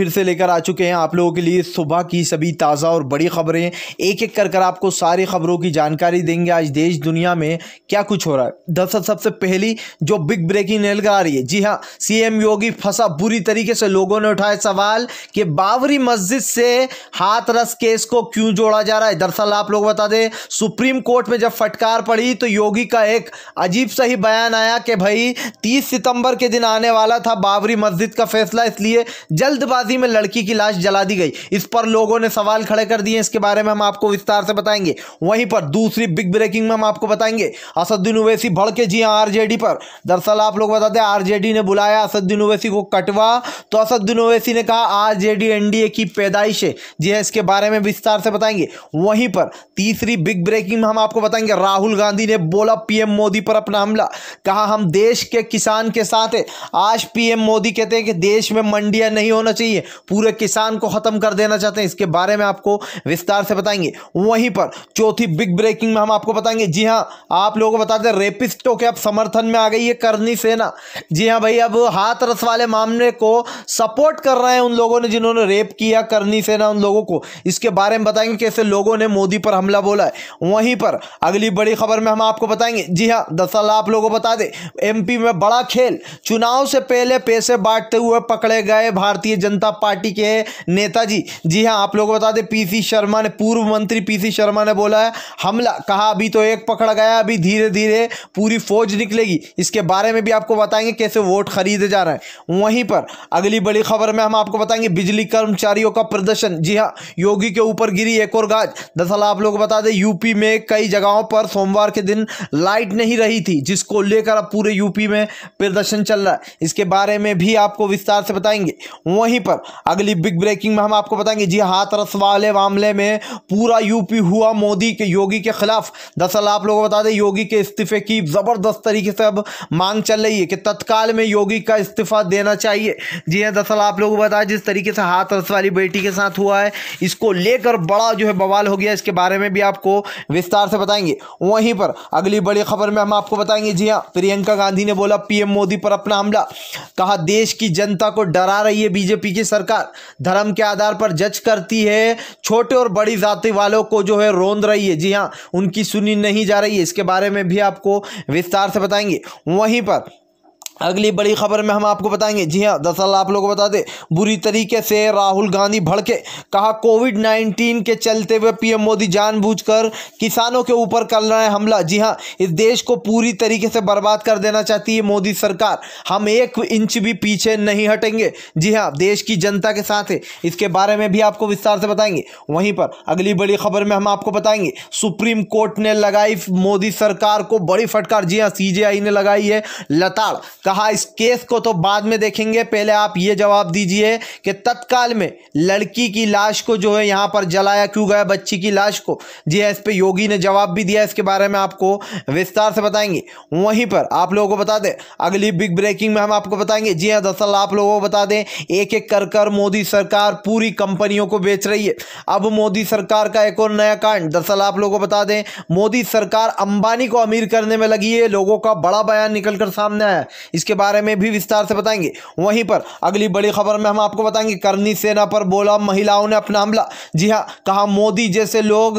फिर से लेकर आ चुके हैं आप लोगों के लिए सुबह की सभी ताज़ा और बड़ी खबरें एक एक कर कर आपको सारी खबरों की जानकारी देंगे आज देश दुनिया में क्या कुछ हो रहा है दरअसल सबसे पहली जो बिग ब्रेकिंग निकल आ रही है जी हाँ सीएम योगी फंसा बुरी तरीके से लोगों ने उठाया सवाल कि बाबरी मस्जिद से हाथरस केस को क्यों जोड़ा जा रहा है दरअसल आप लोग बता दें सुप्रीम कोर्ट में जब फटकार पड़ी तो योगी का एक अजीब सा ही बयान आया कि भाई तीस सितंबर के दिन आने वाला था बाबरी मस्जिद का फैसला इसलिए जल्दबाजी झांसी में लड़की की लाश जला दी गई इस पर लोगों ने सवाल खड़े कर दिए इसके बारे में हम आपको विस्तार से बताएंगे वहीं पर दूसरी बिग ब्रेकिंग में हम आपको बताएंगे असदुद्दीन उवैसी भड़के जी हाँ आरजेडी पर दरअसल आप लोग बताते हैं आरजेडी ने बुलाया असदुद्दीन उवैसी को कटवा तो असदुद्दीन उवैसी ने कहा आर आरजेडी एनडीए की पैदाइश है जी हाँ इसके बारे में विस्तार से बताएंगे वहीं पर तीसरी बिग ब्रेकिंग में हम आपको बताएंगे राहुल गांधी ने बोला पीएम मोदी पर अपना हमला कहा हम देश के किसान के साथ है आज पीएम मोदी कहते हैं कि देश में मंडियां नहीं होना चाहिए है पूरे किसान को ख़त्म कर देना चाहते हैं इसके बारे में आपको विस्तार से बताएंगे वहीं पर चौथी बिग ब्रेकिंग में हम आपको बताएंगे जी हाँ आप लोगों को बताते हैं रेपिस्टों के अब समर्थन में आ गई है करनी सेना जी हाँ भाई अब हाथ रस वाले मामले को सपोर्ट कर रहे हैं उन लोगों ने जिन्होंने रेप किया करनी सेना उन लोगों को इसके बारे में बताएंगे कैसे लोगों ने मोदी पर हमला बोला है वहीं पर अगली बड़ी खबर में हम आपको बताएंगे जी हाँ दरअसल आप लोगों को बता दें एमपी में बड़ा खेल चुनाव से पहले पैसे बांटते हुए पकड़े गए भारतीय जनता जनता पार्टी के नेताजी जी हाँ आप लोग बता दें पीसी शर्मा ने पूर्व मंत्री पीसी शर्मा ने बोला है हमला कहा अभी तो एक पकड़ गया अभी धीरे धीरे पूरी फौज निकलेगी इसके बारे में भी आपको बताएंगे कैसे वोट खरीदे जा रहे हैं वहीं पर अगली बड़ी खबर में हम आपको बताएंगे बिजली कर्मचारियों का प्रदर्शन जी हाँ योगी के ऊपर गिरी एक और गाज दरअसल आप लोग बता दें यूपी में कई जगहों पर सोमवार के दिन लाइट नहीं रही थी जिसको लेकर अब पूरे यूपी में प्रदर्शन चल रहा है इसके बारे में भी आपको विस्तार से बताएंगे वहीं पर अगली बिग ब्रेकिंग में हम आपको बताएंगे जी हाथरस वाले मामले में पूरा यूपी हुआ मोदी के योगी के खिलाफ दरअसल आप लोगों को बता दें योगी के इस्तीफे की ज़बरदस्त तरीके से अब मांग चल रही है कि तत्काल में योगी का इस्तीफा देना चाहिए जी हाँ दरअसल आप लोगों को बताया जिस तरीके से हाथरस वाली बेटी के साथ हुआ है इसको लेकर बड़ा जो है बवाल हो गया इसके बारे में भी आपको विस्तार से बताएंगे वहीं पर अगली बड़ी खबर में हम आपको बताएंगे जी हाँ प्रियंका गांधी ने बोला पीएम मोदी पर अपना हमला कहा देश की जनता को डरा रही है बीजेपी की सरकार धर्म के आधार पर जज करती है छोटे और बड़ी जाति वालों को जो है रोंद रही है जी हाँ उनकी सुनी नहीं जा रही है इसके बारे में भी आपको विस्तार से बताएंगे वहीं पर अगली बड़ी खबर में हम आपको बताएंगे जी हाँ दरअसल आप लोगों को बता दें बुरी तरीके से राहुल गांधी भड़के कहा कोविड नाइन्टीन के चलते हुए पीएम मोदी जानबूझकर किसानों के ऊपर कर रहे हैं हमला जी हाँ इस देश को पूरी तरीके से बर्बाद कर देना चाहती है मोदी सरकार हम एक इंच भी पीछे नहीं हटेंगे जी हाँ देश की जनता के साथ है इसके बारे में भी आपको विस्तार से बताएंगे वहीं पर अगली बड़ी खबर में हम आपको बताएंगे सुप्रीम कोर्ट ने लगाई मोदी सरकार को बड़ी फटकार जी हाँ सी ने लगाई है लताड़ कहा इस केस को तो बाद में देखेंगे पहले आप ये जवाब दीजिए कि तत्काल में लड़की की लाश को जो है यहाँ पर जलाया क्यों गया बच्ची की लाश को जी हाँ, इस पर योगी ने जवाब भी दिया इसके बारे में आपको विस्तार से बताएंगे वहीं पर आप लोगों को बता दें अगली बिग ब्रेकिंग में हम आपको बताएंगे जी हाँ दरअसल आप लोगों को बता दें एक एक कर कर मोदी सरकार पूरी कंपनियों को बेच रही है अब मोदी सरकार का एक और नया कांड दरअसल आप लोगों को बता दें मोदी सरकार अंबानी को अमीर करने में लगी है लोगों का बड़ा बयान निकलकर सामने आया इसके बारे में भी विस्तार से बताएंगे वहीं पर अगली बड़ी खबर में हम आपको बताएंगे करनी सेना पर बोला महिलाओं ने अपना हमला जी हाँ कहा मोदी जैसे लोग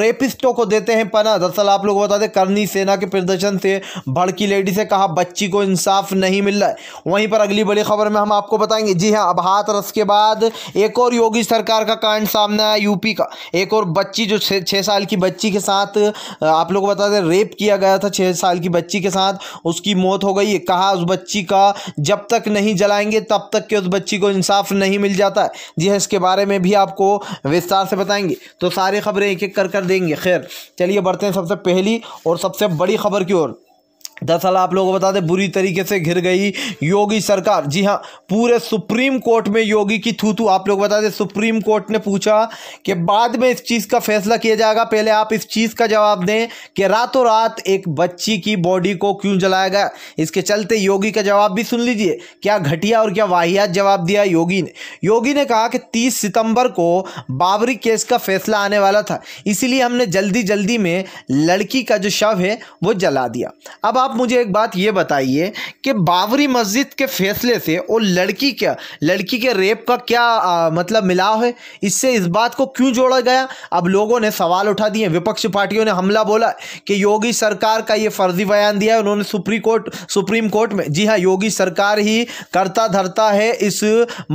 रेपिस्टों को देते हैं पना दरअसल आप लोग बता दें करनी सेना के प्रदर्शन से भड़की लेडी से कहा बच्ची को इंसाफ नहीं मिल रहा है वहीं पर अगली बड़ी खबर में हम आपको बताएंगे जी हाँ अब हाथ रस के बाद एक और योगी सरकार का कांड सामने आया यूपी का एक और बच्ची जो छः साल की बच्ची के साथ आप लोग बता दें रेप किया गया था छः साल की बच्ची के साथ उसकी मौत हो गई कहा उस बच्ची का जब तक नहीं जलाएंगे तब तक के उस बच्ची को इंसाफ नहीं मिल जाता जी हाँ इसके बारे में भी आपको विस्तार से बताएंगे तो सारी खबरें एक एक कर कर देंगे खैर चलिए बढ़ते हैं सबसे पहली और सबसे बड़ी खबर की ओर दरअसल आप लोगों को बता दें बुरी तरीके से घिर गई योगी सरकार जी हाँ पूरे सुप्रीम कोर्ट में योगी की थू आप लोग बता दें सुप्रीम कोर्ट ने पूछा कि बाद में इस चीज़ का फैसला किया जाएगा पहले आप इस चीज़ का जवाब दें कि रातों रात एक बच्ची की बॉडी को क्यों जलाया गया इसके चलते योगी का जवाब भी सुन लीजिए क्या घटिया और क्या वाहियात जवाब दिया योगी ने योगी ने कहा कि तीस सितंबर को बाबरी केस का फैसला आने वाला था इसीलिए हमने जल्दी जल्दी में लड़की का जो शव है वो जला दिया अब आप आप मुझे एक बात ये बताइए कि बाबरी मस्जिद के फैसले से और लड़की क्या लड़की के रेप का क्या आ, मतलब मिलाव है इससे इस बात को क्यों जोड़ा गया अब लोगों ने सवाल उठा दिए विपक्षी पार्टियों ने हमला बोला कि योगी सरकार का ये फर्जी बयान दिया है उन्होंने सुप्रीम कोर्ट सुप्रीम कोर्ट में जी हाँ योगी सरकार ही करता धरता है इस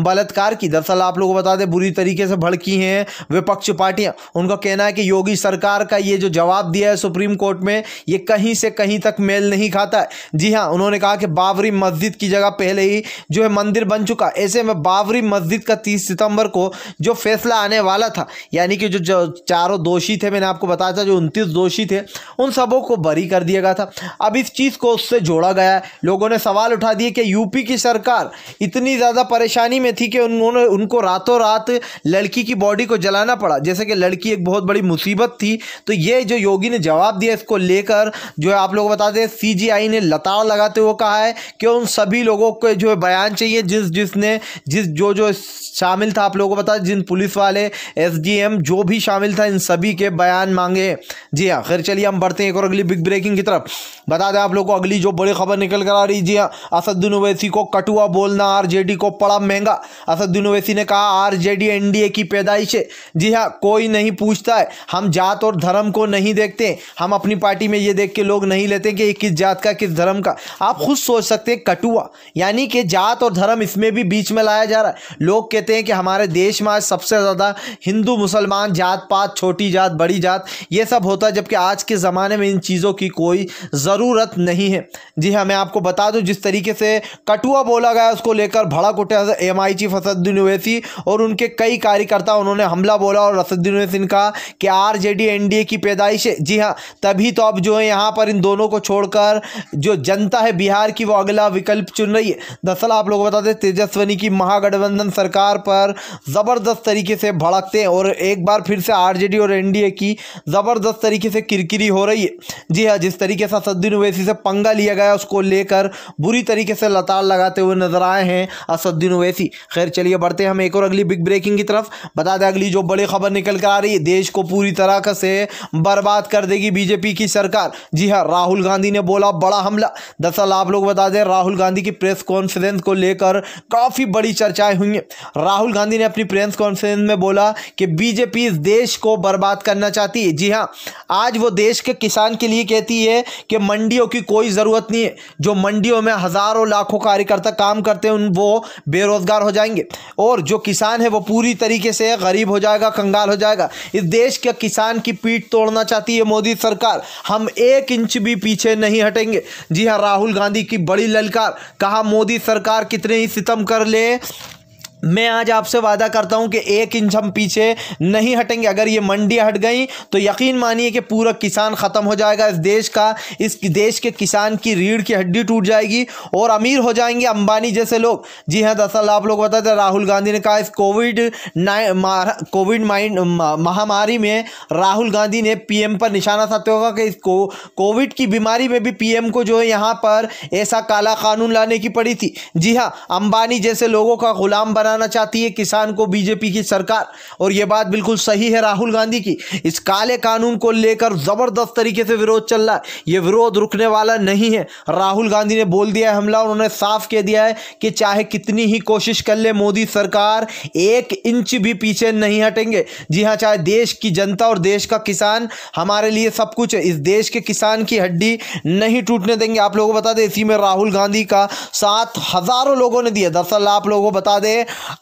बलात्कार की दरअसल आप लोगों को बता दें बुरी तरीके से भड़की हैं विपक्ष पार्टियां उनका कहना है कि योगी सरकार का ये जो जवाब दिया है सुप्रीम कोर्ट में ये कहीं से कहीं तक मेल नहीं नहीं खाता है जी हाँ उन्होंने कहा कि बाबरी मस्जिद की जगह पहले ही जो है मंदिर बन चुका ऐसे में बाबरी मस्जिद का तीस सितंबर को जो फैसला आने वाला था यानी कि जो, जो चारों दोषी थे मैंने आपको बताया था जो उनतीस दोषी थे उन सबों को बरी कर दिया गया था अब इस चीज़ को उससे जोड़ा गया है लोगों ने सवाल उठा दिए कि यूपी की सरकार इतनी ज़्यादा परेशानी में थी कि उन्होंने उनको रातों रात लड़की की बॉडी को जलाना पड़ा जैसे कि लड़की एक बहुत बड़ी मुसीबत थी तो ये जो योगी ने जवाब दिया इसको लेकर जो है आप लोग बताते हैं सीजीआई ने लताड़ लगाते हुए कहा है कि उन सभी लोगों को जो बयान चाहिए जिस जिसने जिस जो जो शामिल था आप लोगों को पता जिन पुलिस वाले एसडीएम जो भी शामिल था इन सभी के बयान मांगे जी हाँ खैर चलिए हम बढ़ते हैं एक और अगली बिग ब्रेकिंग की तरफ बता दें आप लोगों को अगली जो बड़ी खबर निकल कर आ रही जी हाँ असदुद्दीन ओवैसी को कटुआ बोलना आरजेडी को पड़ा महंगा असदुद्दीन ओवैसी ने कहा आरजेडी एनडीए की पैदाइश है जी हाँ कोई नहीं पूछता है हम जात और धर्म को नहीं देखते हम अपनी पार्टी में ये देख के लोग नहीं लेते कि किस जात का किस धर्म का आप खुद सोच सकते हैं कटुआ यानी कि जात और धर्म इसमें भी बीच में लाया जा रहा है लोग कहते हैं कि हमारे देश में आज सबसे ज़्यादा हिंदू मुसलमान जात पात छोटी जात बड़ी जात ये सब होता है जबकि आज के ज़माने में इन चीज़ों की कोई ज़रूरत नहीं है जी हाँ मैं आपको बता दूँ जिस तरीके से कटुआ बोला गया उसको लेकर भड़क उठे M I chief Asaduddin Owaisi और उनके कई कार्यकर्ता उन्होंने हमला बोला और असदुद्दीन ओवैसी ने कहा कि R J D N D A की पैदाइश है जी हाँ तभी तो अब जो है यहाँ पर इन दोनों को छोड़कर पर जो जनता है बिहार की वो अगला विकल्प चुन रही है दरअसल आप लोगों को बता दें तेजस्वनी की महागठबंधन सरकार पर ज़बरदस्त तरीके से भड़कते हैं और एक बार फिर से आरजेडी और एनडीए की ज़बरदस्त तरीके से किरकिरी हो रही है जी हाँ जिस तरीके से असद्दीन ओवैसी से पंगा लिया गया उसको लेकर बुरी तरीके से लताल लगाते हुए नजर आए हैं असद्दीन ओवैसी खैर चलिए बढ़ते हैं हम एक और अगली बिग ब्रेकिंग की तरफ बता दें अगली जो बड़ी खबर निकल कर आ रही है देश को पूरी तरह से बर्बाद कर देगी बीजेपी की सरकार जी हाँ राहुल गांधी ने बोला बोला बड़ा हमला दरअसल आप लोग बता दें राहुल गांधी की प्रेस कॉन्फ्रेंस को लेकर काफ़ी बड़ी चर्चाएं हुई हैं राहुल गांधी ने अपनी प्रेस कॉन्फ्रेंस में बोला कि बीजेपी इस देश को बर्बाद करना चाहती है जी हाँ आज वो देश के किसान के लिए कहती है कि मंडियों की कोई ज़रूरत नहीं है जो मंडियों में हज़ारों लाखों कार्यकर्ता काम करते हैं वो बेरोज़गार हो जाएंगे और जो किसान है वो पूरी तरीके से गरीब हो जाएगा कंगाल हो जाएगा इस देश के किसान की पीठ तोड़ना चाहती है मोदी सरकार हम एक इंच भी पीछे नहीं हटेंगे जी हाँ राहुल गांधी की बड़ी ललकार कहा मोदी सरकार कितने ही सितम कर ले मैं आज आपसे वादा करता हूं कि एक इंच हम पीछे नहीं हटेंगे अगर ये मंडी हट गई तो यकीन मानिए कि पूरा किसान ख़त्म हो जाएगा इस देश का इस देश के किसान की रीढ़ की हड्डी टूट जाएगी और अमीर हो जाएंगे अंबानी जैसे लोग जी हाँ दरअसल आप लोग बताते राहुल गांधी ने कहा इस कोविड कोविड माइंड महामारी में राहुल गांधी ने पी पर निशाना साधते होगा कि इसको कोविड की बीमारी में भी पी को जो है यहाँ पर ऐसा काला कानून लाने की पड़ी थी जी हाँ अंबानी जैसे लोगों का गुलाम बना बनाना चाहती है किसान को बीजेपी की सरकार और ये बात बिल्कुल सही है राहुल गांधी की इस काले कानून को लेकर ज़बरदस्त तरीके से विरोध चल रहा है ये विरोध रुकने वाला नहीं है राहुल गांधी ने बोल दिया है हमला उन्होंने साफ कह दिया है कि चाहे कितनी ही कोशिश कर ले मोदी सरकार एक इंच भी पीछे नहीं हटेंगे जी हाँ चाहे देश की जनता और देश का किसान हमारे लिए सब कुछ है इस देश के किसान की हड्डी नहीं टूटने देंगे आप लोगों को बता दें इसी में राहुल गांधी का साथ हज़ारों लोगों ने दिया दरअसल आप लोगों को बता दें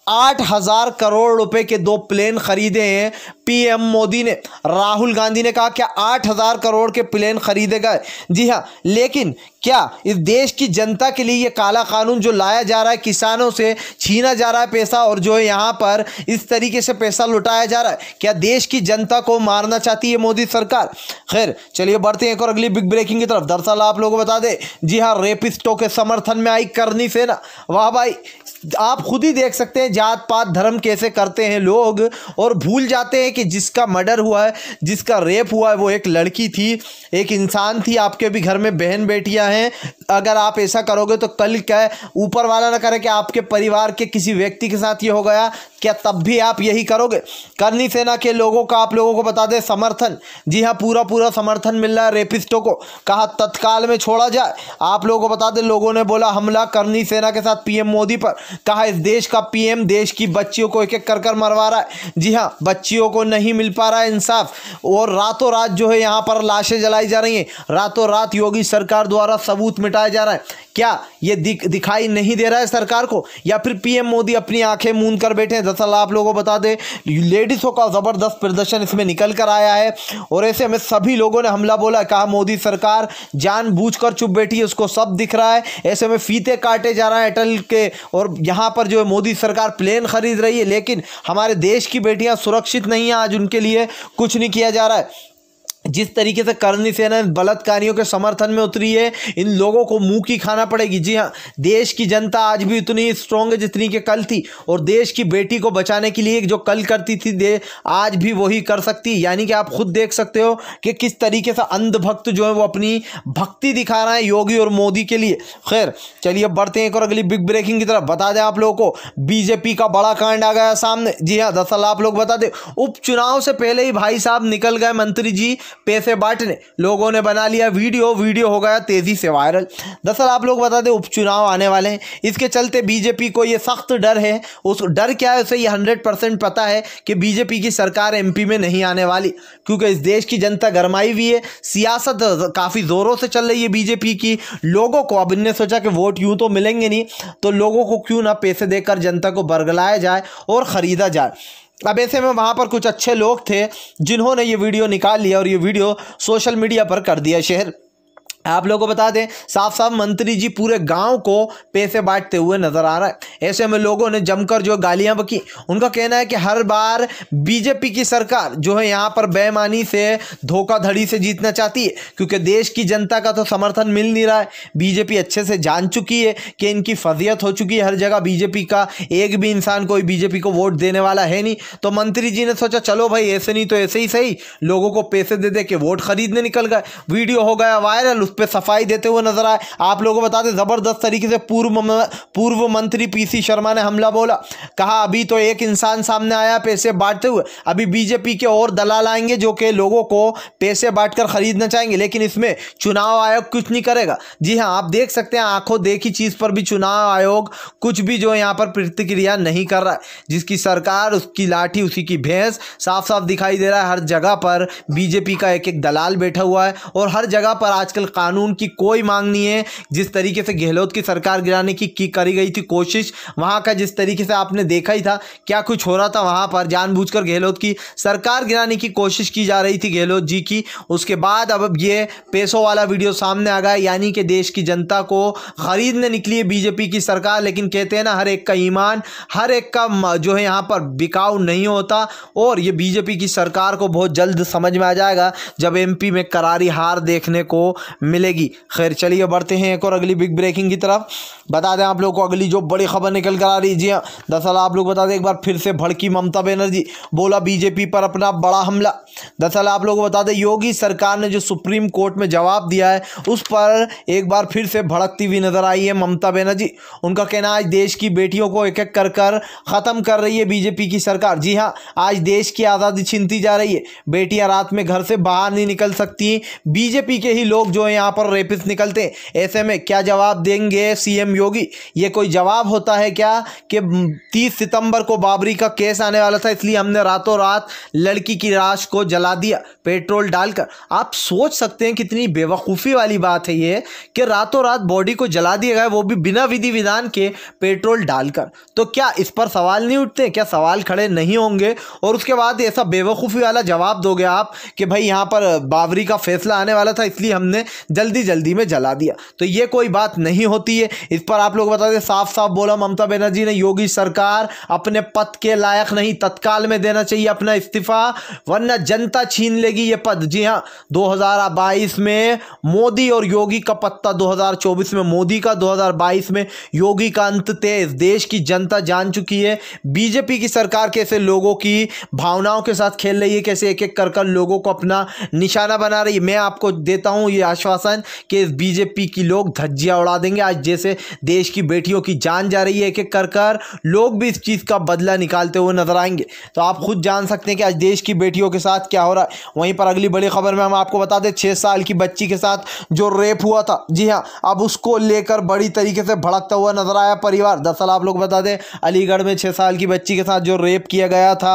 आठ हज़ार करोड़ रुपए के दो प्लेन खरीदे हैं पीएम मोदी ने राहुल गांधी ने कहा क्या आठ हज़ार करोड़ के प्लेन खरीदे गए जी हाँ लेकिन क्या इस देश की जनता के लिए ये काला कानून जो लाया जा रहा है किसानों से छीना जा रहा है पैसा और जो है यहाँ पर इस तरीके से पैसा लुटाया जा रहा है क्या देश की जनता को मारना चाहती है मोदी सरकार खैर चलिए बढ़ते हैं एक और अगली बिग ब्रेकिंग की तरफ दरअसल आप लोगों को बता दें जी हाँ रेपिस्टों के समर्थन में आई करनी सेना वाह भाई आप खुद ही देख सकते हैं जात पात धर्म कैसे करते हैं लोग और भूल जाते हैं कि जिसका मर्डर हुआ है जिसका रेप हुआ है वो एक लड़की थी एक इंसान थी आपके भी घर में बहन बेटियाँ हैं हैं अगर आप ऐसा करोगे तो कल क्या है ऊपर वाला ना करे कि आपके परिवार के किसी व्यक्ति के साथ ये हो गया क्या तब भी आप यही करोगे करनी सेना के लोगों का आप लोगों को बता दें समर्थन जी हाँ पूरा पूरा समर्थन मिल रहा है रेपिस्टों को कहा तत्काल में छोड़ा जाए आप लोगों को बता दें लोगों ने बोला हमला करनी सेना के साथ पीएम मोदी पर कहा इस देश का पीएम देश की बच्चियों को एक एक कर कर मरवा रहा है जी हाँ बच्चियों को नहीं मिल पा रहा है इंसाफ और रातों रात जो है यहाँ पर लाशें जलाई जा रही हैं रातों रात योगी सरकार द्वारा सबूत मिटाया जा रहा है क्या ये दिख दिखाई नहीं दे रहा है सरकार को या फिर पीएम मोदी अपनी आंखें मूंद कर बैठे हैं दरअसल आप लोगों को बता दें लेडीज़ों का ज़बरदस्त प्रदर्शन इसमें निकल कर आया है और ऐसे में सभी लोगों ने हमला बोला कहा मोदी सरकार जानबूझ कर चुप बैठी है उसको सब दिख रहा है ऐसे में फीते काटे जा रहे हैं अटल के और यहाँ पर जो है मोदी सरकार प्लेन खरीद रही है लेकिन हमारे देश की बेटियाँ सुरक्षित नहीं हैं आज उनके लिए कुछ नहीं किया जा रहा है जिस तरीके से करनी सेना बलात्कारियों के समर्थन में उतरी है इन लोगों को मुंह की खाना पड़ेगी जी हाँ देश की जनता आज भी उतनी स्ट्रांग है जितनी कि कल थी और देश की बेटी को बचाने के लिए जो कल करती थी दे आज भी वही कर सकती यानी कि आप खुद देख सकते हो कि किस तरीके से अंधभक्त जो है वो अपनी भक्ति दिखा रहे हैं योगी और मोदी के लिए खैर चलिए बढ़ते हैं एक और अगली बिग ब्रेकिंग की तरफ बता दें आप लोगों को बीजेपी का बड़ा कांड आ गया सामने जी हाँ दरअसल आप लोग बता दें उपचुनाव से पहले ही भाई साहब निकल गए मंत्री जी पैसे बांटने लोगों ने बना लिया वीडियो वीडियो हो गया तेज़ी से वायरल दरअसल आप लोग बता दें उपचुनाव आने वाले हैं इसके चलते बीजेपी को ये सख्त डर है उस डर क्या है उसे ये हंड्रेड परसेंट पता है कि बीजेपी की सरकार एम में नहीं आने वाली क्योंकि इस देश की जनता गरमाई हुई है सियासत काफ़ी ज़ोरों से चल रही है बीजेपी की लोगों को अब इनने सोचा कि वोट यूँ तो मिलेंगे नहीं तो लोगों को क्यों ना पैसे देकर जनता को बरगलाया जाए और ख़रीदा जाए अब ऐसे में वहाँ पर कुछ अच्छे लोग थे जिन्होंने ये वीडियो निकाल लिया और ये वीडियो सोशल मीडिया पर कर दिया शेयर आप लोगों को बता दें साफ साफ मंत्री जी पूरे गांव को पैसे बांटते हुए नजर आ रहा है ऐसे में लोगों ने जमकर जो गालियां बकी उनका कहना है कि हर बार बीजेपी की सरकार जो है यहां पर बेमानी से धोखाधड़ी से जीतना चाहती है क्योंकि देश की जनता का तो समर्थन मिल नहीं रहा है बीजेपी अच्छे से जान चुकी है कि इनकी फजियत हो चुकी है हर जगह बीजेपी का एक भी इंसान कोई बीजेपी को वोट देने वाला है नहीं तो मंत्री जी ने सोचा चलो भाई ऐसे नहीं तो ऐसे ही सही लोगों को पैसे दे दे के वोट खरीदने निकल गए वीडियो हो गया वायरल पर सफाई देते हुए नजर आए आप लोगों को बताते ज़बरदस्त तरीके से पूर्व पूर्व मंत्री पीसी शर्मा ने हमला बोला कहा अभी तो एक इंसान सामने आया पैसे बांटते हुए अभी बीजेपी के और दलाल आएंगे जो कि लोगों को पैसे बांटकर खरीदना चाहेंगे लेकिन इसमें चुनाव आयोग कुछ नहीं करेगा जी हाँ आप देख सकते हैं आंखों देखी चीज़ पर भी चुनाव आयोग कुछ भी जो यहाँ पर प्रतिक्रिया नहीं कर रहा है जिसकी सरकार उसकी लाठी उसी की भैंस साफ साफ दिखाई दे रहा है हर जगह पर बीजेपी का एक एक दलाल बैठा हुआ है और हर जगह पर आजकल का कानून की कोई मांग नहीं है जिस तरीके से गहलोत की सरकार गिराने की, की करी गई थी कोशिश वहां का जिस तरीके से आपने देखा ही था क्या कुछ हो रहा था वहां पर जानबूझकर गहलोत की सरकार गिराने की कोशिश की जा रही थी गहलोत जी की उसके बाद अब ये पैसों वाला वीडियो सामने आ गया यानी कि देश की जनता को खरीदने निकली है बीजेपी की सरकार लेकिन कहते हैं ना हर एक का ईमान हर एक का जो है यहाँ पर बिकाऊ नहीं होता और ये बीजेपी की सरकार को बहुत जल्द समझ में आ जाएगा जब एमपी में करारी हार देखने को मिलेगी खैर चलिए बढ़ते हैं एक और अगली बिग ब्रेकिंग की तरफ बता दें आप लोग को अगली जो बड़ी खबर निकल कर आ रही जी हाँ दरअसल आप लोग बता दें एक बार फिर से भड़की ममता बनर्जी बोला बीजेपी पर अपना बड़ा हमला दरअसल आप लोग को बता दें योगी सरकार ने जो सुप्रीम कोर्ट में जवाब दिया है उस पर एक बार फिर से भड़कती हुई नजर आई है ममता बनर्जी उनका कहना आज देश की बेटियों को एक एक कर कर ख़त्म कर रही है बीजेपी की सरकार जी हाँ आज देश की आज़ादी छीनती जा रही है बेटियाँ रात में घर से बाहर नहीं निकल सकती बीजेपी के ही लोग जो हैं में यहाँ पर रेपिस निकलते ऐसे में क्या जवाब देंगे सीएम योगी ये कोई जवाब होता है क्या कि 30 सितंबर को बाबरी का केस आने वाला था इसलिए हमने रातों रात लड़की की लाश को जला दिया पेट्रोल डालकर आप सोच सकते हैं कितनी बेवकूफ़ी वाली बात है ये कि रातों रात बॉडी को जला दिया गया वो भी बिना विधि विधान के पेट्रोल डालकर तो क्या इस पर सवाल नहीं उठते क्या सवाल खड़े नहीं होंगे और उसके बाद ऐसा बेवकूफ़ी वाला जवाब दोगे आप कि भाई यहाँ पर बाबरी का फैसला आने वाला था इसलिए हमने जल्दी जल्दी में जला दिया तो ये कोई बात नहीं होती है इस पर आप लोग बता दें साफ साफ बोला ममता बनर्जी ने योगी सरकार अपने पद के लायक नहीं तत्काल में देना चाहिए अपना इस्तीफा वरना जनता छीन लेगी ये पद जी हाँ दो में मोदी और योगी का पत्ता दो में मोदी का दो में योगी का अंत थे इस देश की जनता जान चुकी है बीजेपी की सरकार कैसे लोगों की भावनाओं के साथ खेल रही है कैसे एक एक कर कर लोगों को अपना निशाना बना रही है मैं आपको देता हूँ ये आश्वासन आश्वासन कि बीजेपी की लोग धज्जियां उड़ा देंगे आज जैसे देश की बेटियों की जान जा रही है एक एक कर कर लोग भी इस चीज़ का बदला निकालते हुए नजर आएंगे तो आप खुद जान सकते हैं कि आज देश की बेटियों के साथ क्या हो रहा है वहीं पर अगली बड़ी खबर में हम आपको बता दें छः साल की बच्ची के साथ जो रेप हुआ था जी हाँ अब उसको लेकर बड़ी तरीके से भड़कता हुआ नजर आया परिवार दरअसल आप लोग बता दें अलीगढ़ में छः साल की बच्ची के साथ जो रेप किया गया था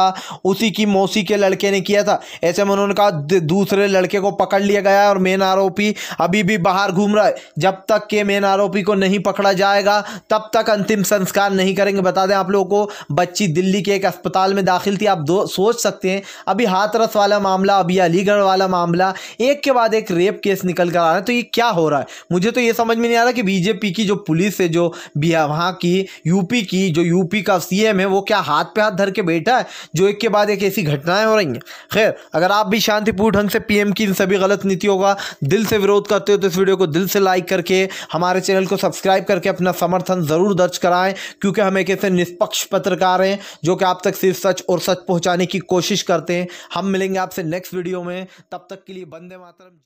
उसी की मौसी के लड़के ने किया था ऐसे में उन्होंने कहा दूसरे लड़के को पकड़ लिया गया और मेन आरोपी अभी भी बाहर घूम रहा है जब तक के मेन आरोपी को नहीं पकड़ा जाएगा तब तक अंतिम संस्कार नहीं करेंगे बता दें आप लोगों को बच्ची दिल्ली के एक अस्पताल में दाखिल थी आप दो सोच सकते हैं अभी हाथरस वाला मामला अभी अलीगढ़ वाला मामला एक के बाद एक रेप केस निकल कर आ रहा है तो ये क्या हो रहा है मुझे तो ये समझ में नहीं आ रहा कि बीजेपी की जो पुलिस है जो वहाँ की यूपी की जो यूपी का सी है वो क्या हाथ पे हाथ धर के बैठा है जो एक के बाद एक ऐसी घटनाएं हो रही हैं खैर अगर आप भी शांतिपूर्ण ढंग से पीएम की इन सभी गलत नीतियों का दिल से विरोध अनुरोध करते हो तो इस वीडियो को दिल से लाइक करके हमारे चैनल को सब्सक्राइब करके अपना समर्थन ज़रूर दर्ज कराएं क्योंकि हम एक ऐसे निष्पक्ष पत्रकार हैं जो कि आप तक सिर्फ सच और सच पहुंचाने की कोशिश करते हैं हम मिलेंगे आपसे नेक्स्ट वीडियो में तब तक के लिए बंदे मातरम